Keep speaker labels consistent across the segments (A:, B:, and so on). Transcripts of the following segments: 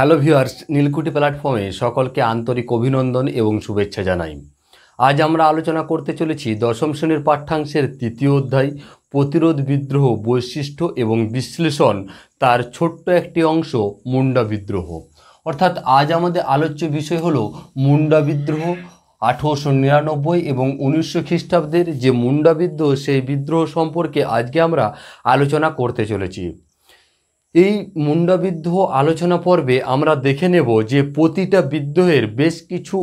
A: hello viewers নীলকুটি প্ল্যাটফর্মে সকলকে আন্তরিক অভিনন্দন এবং শুভেচ্ছা জানাই আজ আমরা আলোচনা করতে চলেছি দশম শ্রেণীর পাঠ্যাংশের তৃতীয় অধ্যায় প্রতিরোধ বিদ্রোহ বৈশিষ্ট্য এবং বিশ্লেষণ তার ছোট্ট একটি অংশ মুন্ডা বিদ্রোহ অর্থাৎ আজ আমাদের আলোচ্য বিষয় হলো মুন্ডা বিদ্রোহ আঠেরোশো নিরানব্বই এবং উনিশশো খ্রিস্টাব্দের যে মুন্ডা বিদ্রোহ সেই বিদ্রোহ সম্পর্কে আজকে আমরা আলোচনা করতে চলেছি এই মুন্ডাবিদ্ধ আলোচনা পর্বে আমরা দেখে নেব যে প্রতিটা বিদ্রোহের বেশ কিছু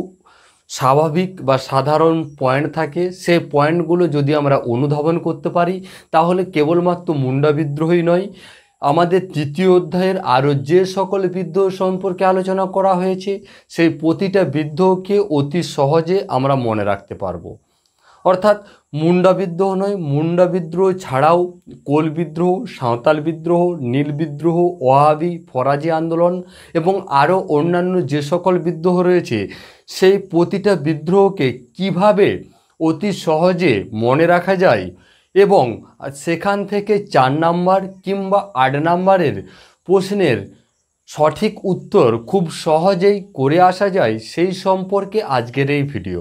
A: স্বাভাবিক বা সাধারণ পয়েন্ট থাকে সে পয়েন্টগুলো যদি আমরা অনুধাবন করতে পারি তাহলে কেবলমাত্র মুন্ডা বিদ্রোহই নয় আমাদের তৃতীয় অধ্যায়ের আরও যে সকল বিদ্রোহ সম্পর্কে আলোচনা করা হয়েছে সেই প্রতিটা বিদ্রোহকে অতি সহজে আমরা মনে রাখতে পারবো অর্থাৎ মুন্ডা বিদ্রোহ নয় মুন্ডা বিদ্রোহ ছাড়াও কোল বিদ্রোহ সাঁওতাল বিদ্রোহ নীল বিদ্রোহ ওয়াহাবি ফরাজি আন্দোলন এবং আরও অন্যান্য যে সকল বিদ্রোহ রয়েছে সেই প্রতিটা বিদ্রোহকে কিভাবে অতি সহজে মনে রাখা যায় এবং সেখান থেকে চার নাম্বার কিংবা আট নাম্বারের প্রশ্নের সঠিক উত্তর খুব সহজেই করে আসা যায় সেই সম্পর্কে আজকের এই ভিডিও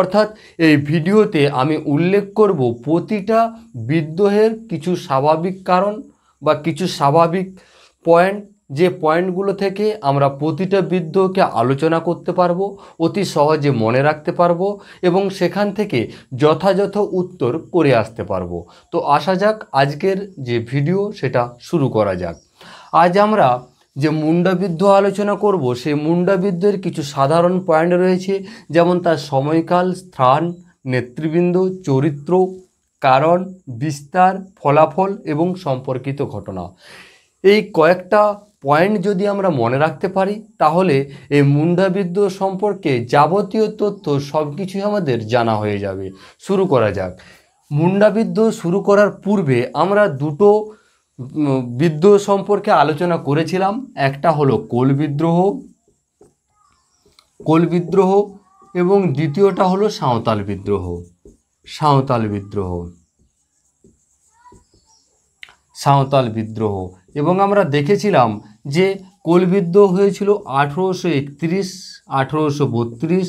A: অর্থাৎ এই ভিডিওতে আমি উল্লেখ করব প্রতিটা বিদ্রোহের কিছু স্বাভাবিক কারণ বা কিছু স্বাভাবিক পয়েন্ট যে পয়েন্টগুলো থেকে আমরা প্রতিটা বিদ্রোহকে আলোচনা করতে পারব অতি সহজে মনে রাখতে পারব এবং সেখান থেকে যথাযথ উত্তর করে আসতে পারব তো আসা যাক আজকের যে ভিডিও সেটা শুরু করা যাক আজ আমরা যে মুণ্ডাবিদ্ধ আলোচনা করব সেই মুণ্ডাবিদ্ধের কিছু সাধারণ পয়েন্ট রয়েছে যেমন তার সময়কাল স্থান নেতৃবৃন্দ চরিত্র কারণ বিস্তার ফলাফল এবং সম্পর্কিত ঘটনা এই কয়েকটা পয়েন্ট যদি আমরা মনে রাখতে পারি তাহলে এই মুণ্ডাবিদ্য সম্পর্কে যাবতীয় তথ্য সব কিছুই আমাদের জানা হয়ে যাবে শুরু করা যাক মুণ্ডাবিদ্য শুরু করার পূর্বে আমরা দুটো বিদ্রোহ সম্পর্কে আলোচনা করেছিলাম একটা হলো কোল বিদ্রোহ কোল বিদ্রোহ এবং দ্বিতীয়টা হলো সাঁওতাল বিদ্রোহ সাঁওতাল বিদ্রোহ সাঁওতাল বিদ্রোহ এবং আমরা দেখেছিলাম যে কোল বিদ্রোহ হয়েছিল আঠেরোশো একত্রিশ আঠেরোশো বত্রিশ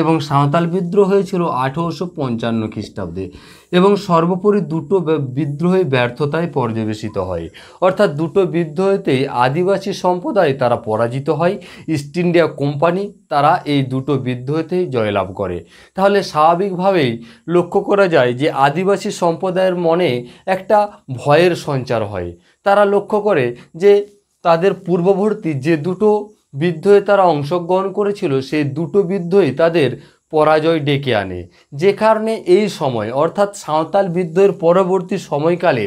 A: এবং সাঁওতাল বিদ্রোহ হয়েছিল আঠেরোশো পঞ্চান্ন খ্রিস্টাব্দে এবং সর্বোপরি দুটো বিদ্রোহে ব্যর্থতায় পর্যবেসিত হয় অর্থাৎ দুটো বিদ্রোহেতেই আদিবাসী সম্প্রদায় তারা পরাজিত হয় ইস্ট ইন্ডিয়া কোম্পানি তারা এই দুটো বিদ্রোহেতেই জয়লাভ করে তাহলে স্বাভাবিকভাবেই লক্ষ্য করা যায় যে আদিবাসী সম্প্রদায়ের মনে একটা ভয়ের সঞ্চার হয় তারা লক্ষ্য করে যে তাদের পূর্ববর্তী যে দুটো বিদ্রোহে তারা অংশগ্রহণ করেছিল সেই দুটো বিদ্রোহই তাদের পরাজয় ডেকে আনে যে কারণে এই সময় অর্থাৎ সাঁওতাল বিদ্রোহের পরবর্তী সময়কালে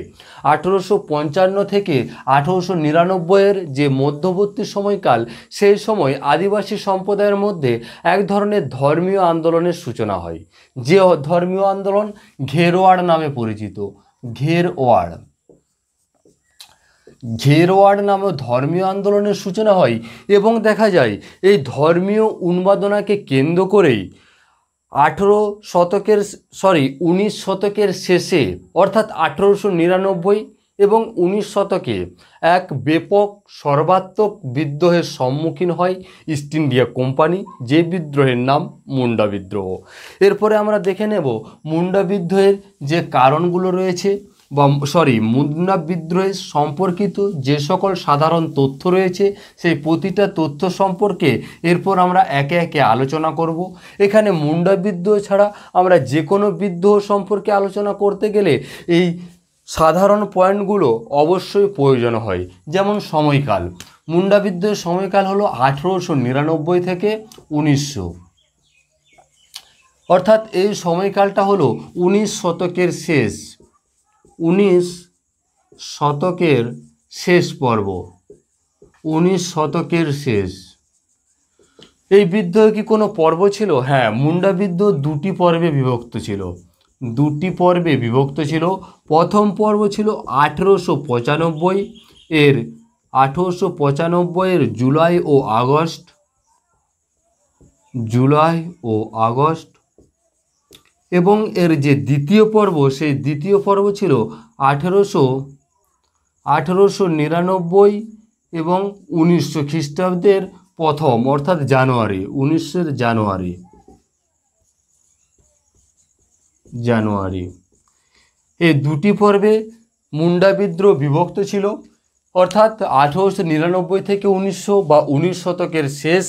A: আঠেরোশো পঞ্চান্ন থেকে আঠেরোশো নিরানব্বইয়ের যে মধ্যবর্তী সময়কাল সেই সময় আদিবাসী সম্প্রদায়ের মধ্যে এক ধরনের ধর্মীয় আন্দোলনের সূচনা হয় যে ধর্মীয় আন্দোলন ঘেরোয়াড় নামে পরিচিত ঘেরওয়াড় ঘেরওয়ার নামে ধর্মীয় আন্দোলনের সূচনা হয় এবং দেখা যায় এই ধর্মীয় উন্মাদনাকে কেন্দ্র করেই আঠেরো শতকের সরি উনিশ শতকের শেষে অর্থাৎ আঠেরোশো নিরানব্বই এবং উনিশ শতকে এক ব্যাপক সর্বাত্মক বিদ্রোহের সম্মুখীন হয় ইস্ট ইন্ডিয়া কোম্পানি যে বিদ্রোহের নাম মুন্ডা বিদ্রোহ এরপরে আমরা দেখে নেব মুন্ডা বিদ্রোহের যে কারণগুলো রয়েছে বা সরি মুন্না বিদ্রোহের সম্পর্কিত যে সকল সাধারণ তথ্য রয়েছে সেই প্রতিটা তথ্য সম্পর্কে এরপর আমরা একে একে আলোচনা করব এখানে মুন্ডা বিদ্রোহ ছাড়া আমরা যে কোনো বিদ্রোহ সম্পর্কে আলোচনা করতে গেলে এই সাধারণ পয়েন্টগুলো অবশ্যই প্রয়োজন হয় যেমন সময়কাল মুন্ডা বিদ্রোহের সময়কাল হলো আঠেরোশো নিরানব্বই থেকে উনিশশো অর্থাৎ এই সময়কালটা হলো উনিশ শতকের শেষ উনিশ শতকের শেষ পর্ব উনিশ শতকের শেষ এই বিদ্রোহ কি কোনো পর্ব ছিল হ্যাঁ মুন্ডা বিদ্রোহ দুটি পর্বে বিভক্ত ছিল দুটি পর্বে বিভক্ত ছিল প্রথম পর্ব ছিল আঠেরোশো পঁচানব্বই এর আঠেরোশো পঁচানব্বইয়ের জুলাই ও আগস্ট জুলাই ও আগস্ট এবং এর যে দ্বিতীয় পর্ব সেই দ্বিতীয় পর্ব ছিল আঠেরোশো আঠেরোশো নিরানব্বই এবং উনিশশো খ্রিস্টাব্দের প্রথম অর্থাৎ জানুয়ারি উনিশের জানুয়ারি জানুয়ারি এই দুটি পর্বে মুন্ডা বিদ্রোহ বিভক্ত ছিল অর্থাৎ আঠেরোশো নিরানব্বই থেকে উনিশশো বা উনিশ শতকের শেষ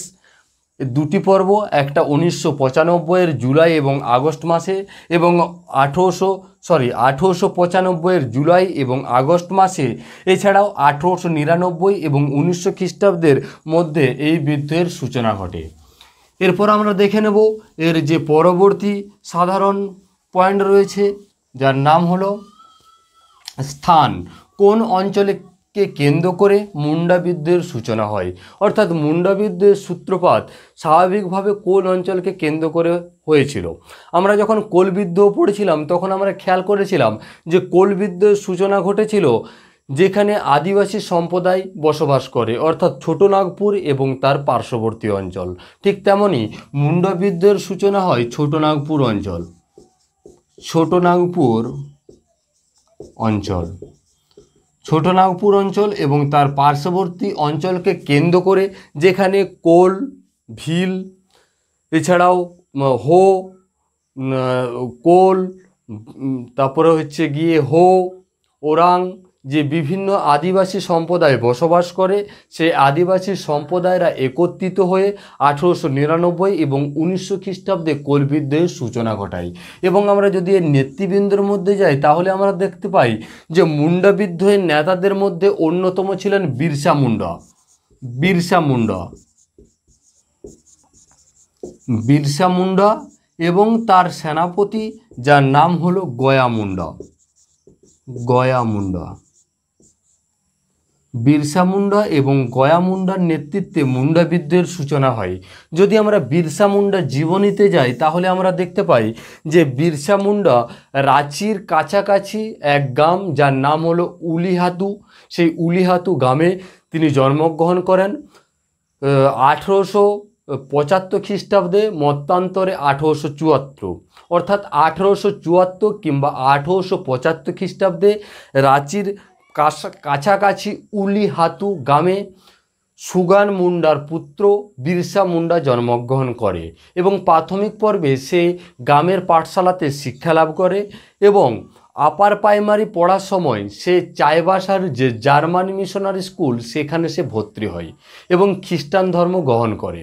A: দুটি পর্ব একটা উনিশশো পঁচানব্বইয়ের জুলাই এবং আগস্ট মাসে এবং আঠেরোশো সরি আঠেরোশো পঁচানব্বইয়ের জুলাই এবং আগস্ট মাসে এছাড়াও আঠেরোশো নিরানব্বই এবং উনিশশো খ্রিস্টাব্দের মধ্যে এই বিদ্রোহের সূচনা ঘটে এরপর আমরা দেখে নেব এর যে পরবর্তী সাধারণ পয়েন্ট রয়েছে যার নাম হলো স্থান কোন অঞ্চলে কে কেন্দ্র করে মুন্ডাবিদ্যের সূচনা হয় অর্থাৎ মুন্ডাবিদ্যের সূত্রপাত স্বাভাবিকভাবে কোল অঞ্চলকে কেন্দ্র করে হয়েছিল আমরা যখন কোল পড়েছিলাম তখন আমরা খেয়াল করেছিলাম যে কোল সূচনা ঘটেছিল যেখানে আদিবাসী সম্প্রদায় বসবাস করে অর্থাৎ ছোটো নাগপুর এবং তার পার্শ্ববর্তী অঞ্চল ঠিক তেমনই মুন্ডাবিদ্যের সূচনা হয় ছোটো নাগপুর অঞ্চল ছোটো নাগপুর অঞ্চল ছোটনাগপুর অঞ্চল এবং তার পার্শ্ববর্তী অঞ্চলকে কেন্দ্র করে যেখানে কোল ভিল এছাড়াও হো কোল তারপরে হচ্ছে গিয়ে হো ওরাং যে বিভিন্ন আদিবাসী সম্প্রদায় বসবাস করে সেই আদিবাসী সম্প্রদায়রা একত্রিত হয়ে আঠেরোশো নিরানব্বই এবং উনিশশো খ্রিস্টাব্দে কোল বিদ্রোহের সূচনা ঘটায় এবং আমরা যদি এর নেতৃবৃন্দের মধ্যে যাই তাহলে আমরা দেখতে পাই যে মুন্ডা বিদ্রোহের নেতাদের মধ্যে অন্যতম ছিলেন বিরসা মুন্ডা বিরসা মুন্ডা বিরসা মুন্ডা এবং তার সেনাপতি যার নাম হলো গয়া মুন্ডা গয়া মুন্ডা বিরসা মুন্ডা এবং গয়া মুন্ডার নেতৃত্বে মুন্ডা বিদ্রোহের সূচনা হয় যদি আমরা বিরসা মুন্ডার জীবনীতে যাই তাহলে আমরা দেখতে পাই যে বিরসা মুন্ডা রাঁচির কাছাকাছি এক গ্রাম যার নাম হলো উলিহাতু সেই উলিহাতু গ্রামে তিনি জন্মগ্রহণ করেন আঠেরোশো পঁচাত্তর খ্রিস্টাব্দে মতান্তরে আঠেরোশো চুয়াত্তর অর্থাৎ আঠেরোশো চুয়াত্তর কিংবা আঠেরোশো পঁচাত্তর খ্রিস্টাব্দে রাঁচির কাছাকাছি উলিহাতু গ্রামে সুগান মুন্ডার পুত্র বিরসা মুন্ডা জন্মগ্রহণ করে এবং প্রাথমিক পর্বে সে গ্রামের পাঠশালাতে শিক্ষালাভ করে এবং আপার প্রাইমারি পড়ার সময় সে চায়বাসার যে জার্মান মিশনারি স্কুল সেখানে সে ভর্তি হয় এবং খ্রিস্টান ধর্ম গ্রহণ করে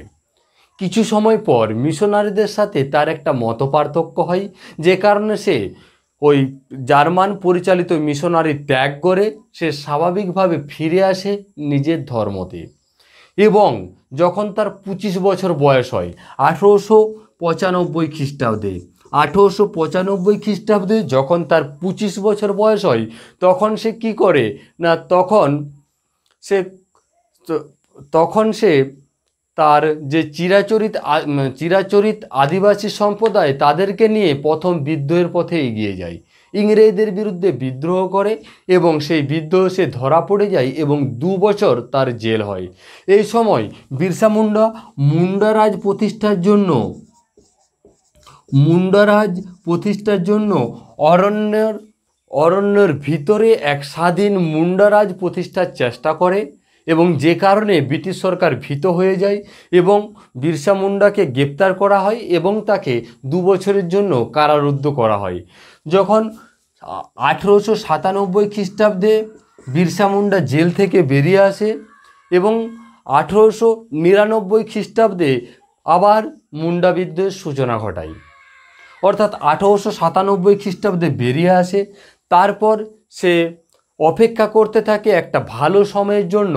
A: কিছু সময় পর মিশনারিদের সাথে তার একটা মত হয় যে কারণে সে ওই জার্মান পরিচালিত মিশনারি ত্যাগ করে সে স্বাভাবিকভাবে ফিরে আসে নিজের ধর্মতে এবং যখন তার পঁচিশ বছর বয়স হয় আঠেরোশো পঁচানব্বই খ্রিস্টাব্দে আঠেরোশো পঁচানব্বই খ্রিস্টাব্দে যখন তার পঁচিশ বছর বয়স হয় তখন সে কি করে না তখন সে তখন সে তার যে চিরাচরিত চিরাচরিত আদিবাসী সম্প্রদায় তাদেরকে নিয়ে প্রথম বিদ্রোহের পথে এগিয়ে যায় ইংরেজদের বিরুদ্ধে বিদ্রোহ করে এবং সেই বিদ্রোহ সে ধরা পড়ে যায় এবং দু বছর তার জেল হয় এই সময় বিরসা মুন্ডা মুন্ডারাজ প্রতিষ্ঠার জন্য মুন্ডারাজ প্রতিষ্ঠার জন্য অরণ্যের অরণ্যের ভিতরে এক স্বাধীন মুন্ডারাজ প্রতিষ্ঠার চেষ্টা করে এবং যে কারণে ব্রিটিশ সরকার ভীত হয়ে যায় এবং বিরসা মুন্ডাকে গ্রেপ্তার করা হয় এবং তাকে দু বছরের জন্য কারারুদ্ধ করা হয় যখন আঠেরোশো সাতানব্বই খ্রিস্টাব্দে বিরসা মুন্ডা জেল থেকে বেরিয়ে আসে এবং আঠেরোশো নিরানব্বই খ্রিস্টাব্দে আবার মুন্ডা বিদ্রোহের সূচনা ঘটায় অর্থাৎ আঠেরোশো সাতানব্বই খ্রিস্টাব্দে বেরিয়ে আসে তারপর সে অপেক্ষা করতে থাকে একটা ভালো সময়ের জন্য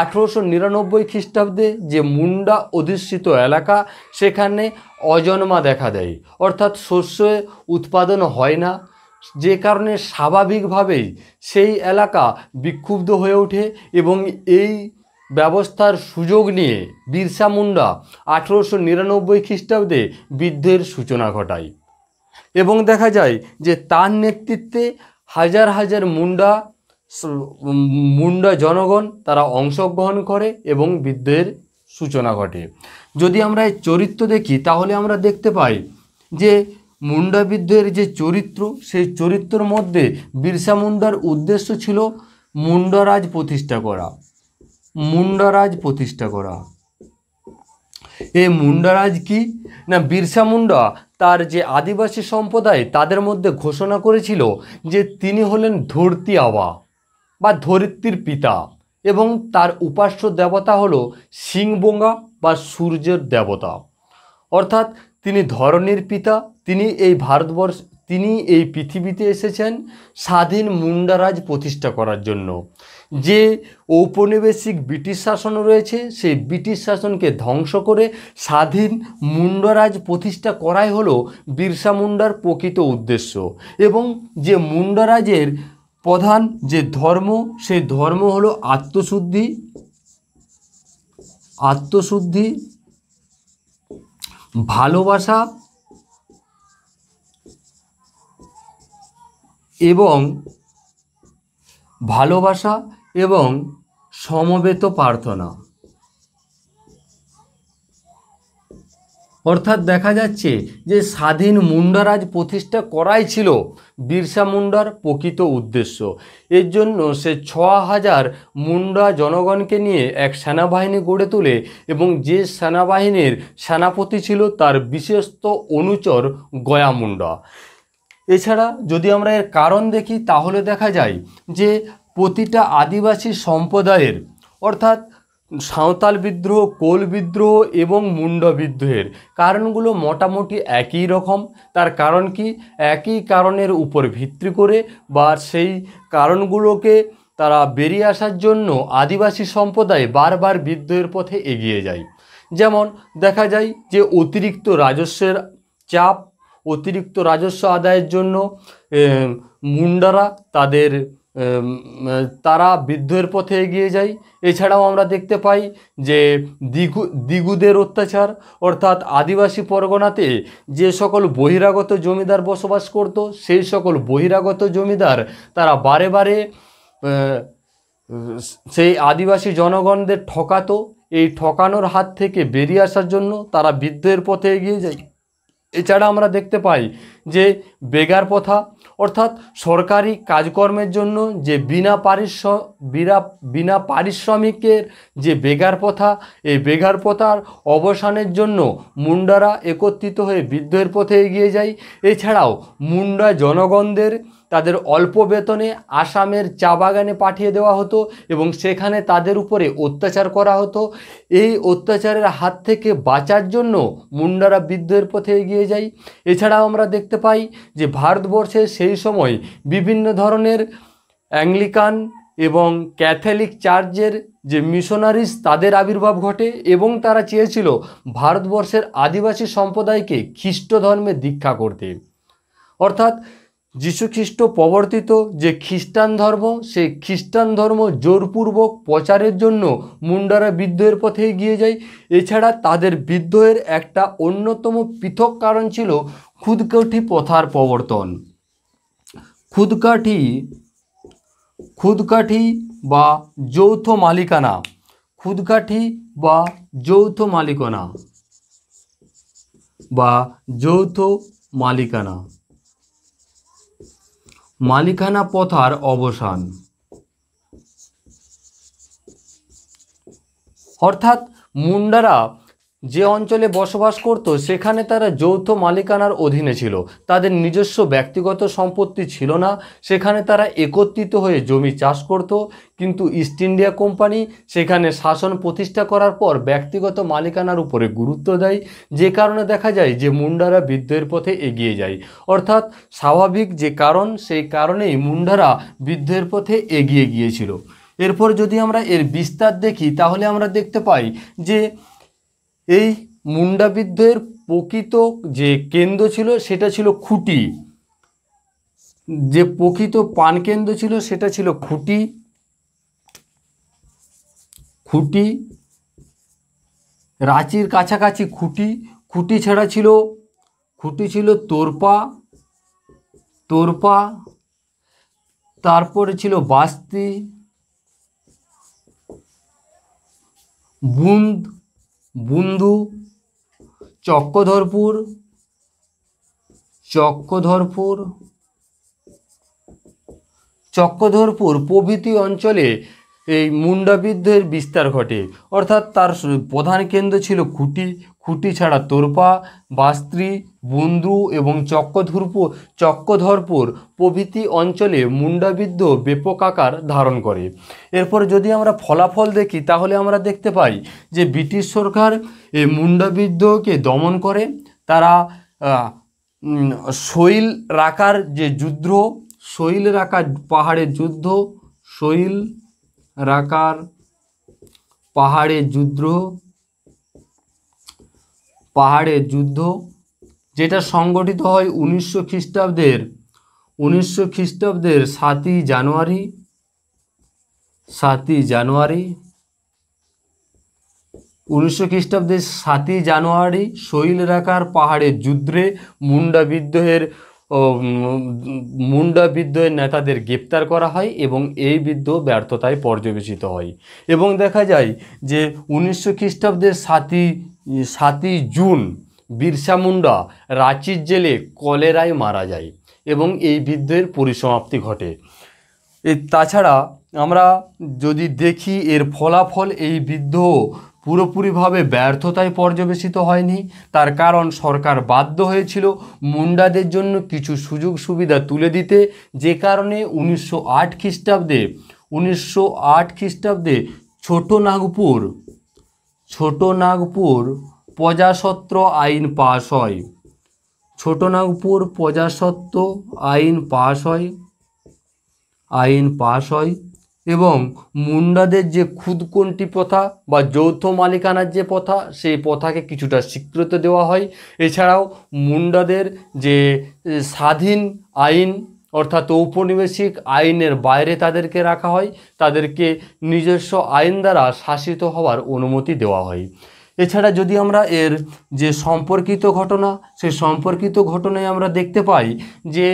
A: আঠেরোশো নিরানব্বই খ্রিস্টাব্দে যে মুন্ডা অধিষ্ঠিত এলাকা সেখানে অজন্মা দেখা দেয় অর্থাৎ শস্য উৎপাদন হয় না যে কারণে স্বাভাবিকভাবেই সেই এলাকা বিক্ষুব্ধ হয়ে ওঠে এবং এই ব্যবস্থার সুযোগ নিয়ে বিরসা মুন্ডা আঠেরোশো নিরানব্বই খ্রিস্টাব্দে বৃদ্ধের সূচনা ঘটায় এবং দেখা যায় যে তার নেতৃত্বে হাজার হাজার মুন্ডা মুন্ডা জনগণ তারা অংশগ্রহণ করে এবং বিদ্রোহের সূচনা ঘটে যদি আমরা এই চরিত্র দেখি তাহলে আমরা দেখতে পাই যে মুন্ডা বিদ্রোহের যে চরিত্র সেই চরিত্রর মধ্যে বিরসা মুন্ডার উদ্দেশ্য ছিল মুন্ডারাজ প্রতিষ্ঠা করা মুন্ডারাজ প্রতিষ্ঠা করা এই মুন্ডারাজ কি না বিরসা মুন্ডা তার যে আদিবাসী সম্প্রদায় তাদের মধ্যে ঘোষণা করেছিল যে তিনি হলেন ধরতি আবা বা ধরিত্রীর পিতা এবং তার উপাস্য দেবতা হল সিংবঙ্গা বা সূর্যের দেবতা অর্থাৎ তিনি ধরনের পিতা তিনি এই ভারতবর্ষ তিনি এই পৃথিবীতে এসেছেন স্বাধীন মুন্ডারাজ প্রতিষ্ঠা করার জন্য যে ঔপনিবেশিক ব্রিটিশ শাসন রয়েছে সেই ব্রিটিশ শাসনকে ধ্বংস করে স্বাধীন মুন্ডরাজ প্রতিষ্ঠা করাই হলো বিরসা মুন্ডার প্রকৃত উদ্দেশ্য এবং যে মুন্ডরাজের প্রধান যে ধর্ম সেই ধর্ম হলো আত্মশুদ্ধি আত্মশুদ্ধি ভালোবাসা এবং ভালোবাসা এবং সমবেত প্রার্থনা অর্থাৎ দেখা যাচ্ছে যে স্বাধীন মুন্ডারাজ প্রতিষ্ঠা করাই ছিল বিরসা মুন্ডার প্রকৃত উদ্দেশ্য এর জন্য সে ছ হাজার মুন্ডা জনগণকে নিয়ে এক সেনাবাহিনী গড়ে তোলে এবং যে সেনাবাহিনীর সেনাপতি ছিল তার বিশেষত অনুচর গয়া মুন্ডা এছাড়া যদি আমরা এর কারণ দেখি তাহলে দেখা যায় যে প্রতিটা আদিবাসী সম্প্রদায়ের অর্থাৎ সাঁওতাল বিদ্রোহ কোল বিদ্রোহ এবং মুন্ড বিদ্রোহের কারণগুলো মোটামুটি একই রকম তার কারণ কি একই কারণের উপর ভিত্তি করে বা সেই কারণগুলোকে তারা বেরিয়ে আসার জন্য আদিবাসী সম্প্রদায় বারবার বিদ্রোহের পথে এগিয়ে যায় যেমন দেখা যায় যে অতিরিক্ত রাজস্বের চাপ অতিরিক্ত রাজস্ব আদায়ের জন্য মুন্ডারা তাদের তারা বৃদ্ধের পথে এগিয়ে যায় এছাড়াও আমরা দেখতে পাই যে দিগু দিগুদের অত্যাচার অর্থাৎ আদিবাসী পরগনাতে যে সকল বহিরাগত জমিদার বসবাস করত সেই সকল বহিরাগত জমিদার তারা বারে বারে সেই আদিবাসী জনগণদের ঠকাতো এই ঠকানোর হাত থেকে বেরিয়ে আসার জন্য তারা বৃদ্ধের পথে এগিয়ে যায় এছাড়া আমরা দেখতে পাই যে বেগার প্রথা অর্থাৎ সরকারি কাজকর্মের জন্য যে বিনা পারিশ্র বিরা বিনা পারিশ্রমিকের যে বেগার প্রথা এই বেগার প্রথার অবসানের জন্য মুন্ডারা একত্রিত হয়ে বিদ্রোহের পথে এগিয়ে যায় এছাড়াও মুন্ডা জনগণদের তাদের অল্প বেতনে আসামের চা বাগানে পাঠিয়ে দেওয়া হতো এবং সেখানে তাদের উপরে অত্যাচার করা হতো এই অত্যাচারের হাত থেকে বাঁচার জন্য মুন্ডারা বিদ্রোহের পথে এগিয়ে যায় এছাড়াও আমরা দেখতে পাই যে ভারতবর্ষে সেই সময় বিভিন্ন ধরনের অ্যাংলিকান এবং ক্যাথলিক চার্চের যে মিশনারিজ তাদের আবির্ভাব ঘটে এবং তারা চেয়েছিল ভারতবর্ষের আদিবাসী সম্প্রদায়কে খ্রিস্ট ধর্মে দীক্ষা করতে অর্থাৎ যীশুখ্রিস্ট প্রবর্তিত যে খ্রিস্টান ধর্ম সেই খ্রিস্টান ধর্ম জোরপূর্বক প্রচারের জন্য মুন্ডারা বিদ্রোহের পথে এগিয়ে যায় এছাড়া তাদের বিদ্রোহের একটা অন্যতম পৃথক কারণ ছিল খুদকাঠি প্রথার প্রবর্তন খুদকাঠি খুদকাঠি বা যৌথ মালিকানা খুদকাঠি বা যৌথ মালিকানা বা যৌথ মালিকানা মালিকানা প্রথার অবসান অর্থাৎ মুন্ডারা যে অঞ্চলে বসবাস করত সেখানে তারা যৌথ মালিকানার অধীনে ছিল তাদের নিজস্ব ব্যক্তিগত সম্পত্তি ছিল না সেখানে তারা একত্রিত হয়ে জমি চাষ করত কিন্তু ইস্ট ইন্ডিয়া কোম্পানি সেখানে শাসন প্রতিষ্ঠা করার পর ব্যক্তিগত মালিকানার উপরে গুরুত্ব দেয় যে কারণে দেখা যায় যে মুন্ডারা বিদ্রোহের পথে এগিয়ে যায় অর্থাৎ স্বাভাবিক যে কারণ সেই কারণেই মুন্ডারা বিদ্রোহের পথে এগিয়ে গিয়েছিল এরপর যদি আমরা এর বিস্তার দেখি তাহলে আমরা দেখতে পাই যে এই মুন্ডাবিদ্যের প্রকৃত যে কেন্দ্র ছিল সেটা ছিল খুঁটি যে প্রকৃত পানকেন্দ্র ছিল সেটা ছিল খুঁটি খুঁটি রাঁচির কাছাকাছি খুঁটি খুঁটি ছাড়া ছিল খুঁটি ছিল তোরপা তোরপা তারপরে ছিল বাস্তি বুন্দ বুন্দু চক্রধরপুর চক্রধরপুর চক্রধরপুর প্রভৃতি অঞ্চলে এই মুন্ডাবিদ্ধের বিস্তার ঘটে অর্থাৎ তার প্রধান কেন্দ্র ছিল খুঁটি খুঁটি ছাড়া তোরপা বাস্ত্রী বুন্দ্রু এবং চক্রধূর্প চক্রধরপুর প্রভৃতি অঞ্চলে মুন্ডাবিদ্ধ ব্যাপক আকার ধারণ করে এরপর যদি আমরা ফলাফল দেখি তাহলে আমরা দেখতে পাই যে ব্রিটিশ সরকার এই মুন্ডাবিদ্ধকে দমন করে তারা শৈল রাকার যে যুদ্ধ শৈল রাকার পাহাড়ের যুদ্ধ শৈল রাকার পাহাড়ের যুদ্ধ পাহাড়ে যুদ্ধ যেটা সংগঠিত হয় উনিশশো খ্রিস্টাব্দের উনিশশো খ্রিস্টাব্দের সাতই জানুয়ারি সাতই জানুয়ারি উনিশশো খ্রিস্টাব্দের সাতই জানুয়ারি শৈল রাখার পাহাড়ে যুদ্ধে মুন্ডা বিদ্রোহের মুন্ডা বিদ্রোহের নেতাদের গ্রেপ্তার করা হয় এবং এই বিদ্রোহ ব্যর্থতায় পর্যবেচিত হয় এবং দেখা যায় যে উনিশশো খ্রিস্টাব্দের সাতই সাতই জুন বিরসা মুন্ডা রাঁচির জেলে কলেরায় মারা যায় এবং এই বিদ্রোহের পরিসমাপ্তি ঘটে তাছাড়া আমরা যদি দেখি এর ফলাফল এই বিদ্রোহ পুরোপুরিভাবে ব্যর্থতায় পর্যবেসিত হয়নি তার কারণ সরকার বাধ্য হয়েছিল মুন্ডাদের জন্য কিছু সুযোগ সুবিধা তুলে দিতে যে কারণে উনিশশো আট খ্রিস্টাব্দে উনিশশো আট খ্রিস্টাব্দে ছোট নাগপুর ছোট নাগপুর প্রজাসত্র আইন পাশ হয় ছোট নাগপুর প্রজাসত্ব আইন পাশ হয় আইন পাশ হয় এবং মুন্ডাদের যে খুদকন্টি প্রথা বা যৌথ মালিকানার যে প্রথা সেই প্রথাকে কিছুটা স্বীকৃত দেওয়া হয় এছাড়াও মুন্ডাদের যে স্বাধীন আইন অর্থাৎ ঔপনিবেশিক আইনের বাইরে তাদেরকে রাখা হয় তাদেরকে নিজস্ব আইন দ্বারা শাসিত হওয়ার অনুমতি দেওয়া হয় এছাড়া যদি আমরা এর যে সম্পর্কিত ঘটনা সেই সম্পর্কিত ঘটনায় আমরা দেখতে পাই যে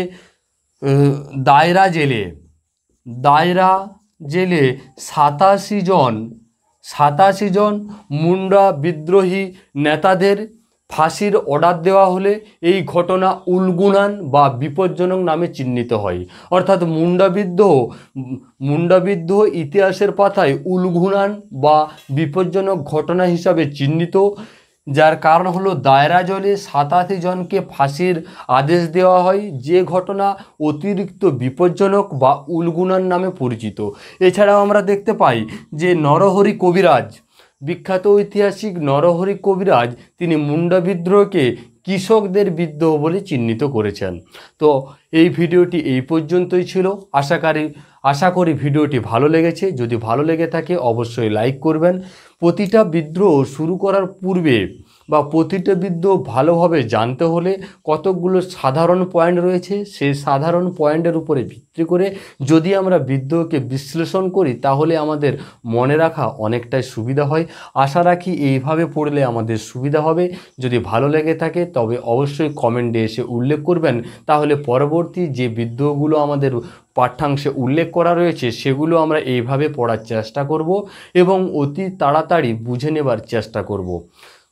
A: দায়রা জেলে দায়রা জেলে সাতাশি জন সাতাশি জন মুন্ডা বিদ্রোহী নেতাদের ফাঁসির অর্ডার দেওয়া হলে এই ঘটনা উলগুনান বা বিপজ্জনক নামে চিহ্নিত হয় অর্থাৎ মুন্ডাবিদ্ধ মুন্ডাবিদ্ধ ইতিহাসের পাতায় উলগুনান বা বিপজ্জনক ঘটনা হিসাবে চিহ্নিত যার কারণ হলো দায়রা জলে সাতাশি জনকে ফাঁসির আদেশ দেওয়া হয় যে ঘটনা অতিরিক্ত বিপজ্জনক বা উলগুনার নামে পরিচিত এছাড়াও আমরা দেখতে পাই যে নরহরি কবিরাজ বিখ্যাত ঐতিহাসিক নরহরি কবিরাজ তিনি মুন্ডা বিদ্রোহকে কৃষকদের বিদ্রোহ বলে চিহ্নিত করেছেন তো এই ভিডিওটি এই পর্যন্তই ছিল আশাকারী আশা করি ভিডিওটি ভালো লেগেছে যদি ভালো লেগে থাকে অবশ্যই লাইক করবেন প্রতিটা বিদ্রোহ শুরু করার পূর্বে বা প্রতিটা বিদ্য ভালোভাবে জানতে হলে কতকগুলো সাধারণ পয়েন্ট রয়েছে সেই সাধারণ পয়েন্টের উপরে ভিত্তি করে যদি আমরা বিদ্যকে বিশ্লেষণ করি তাহলে আমাদের মনে রাখা অনেকটাই সুবিধা হয় আশা রাখি এইভাবে পড়লে আমাদের সুবিধা হবে যদি ভালো লেগে থাকে তবে অবশ্যই কমেন্টে এসে উল্লেখ করবেন তাহলে পরবর্তী যে বিদ্যগুলো আমাদের পাঠ্যাংশে উল্লেখ করা রয়েছে সেগুলো আমরা এইভাবে পড়ার চেষ্টা করব এবং অতি তাড়াতাড়ি বুঝে নেবার চেষ্টা করব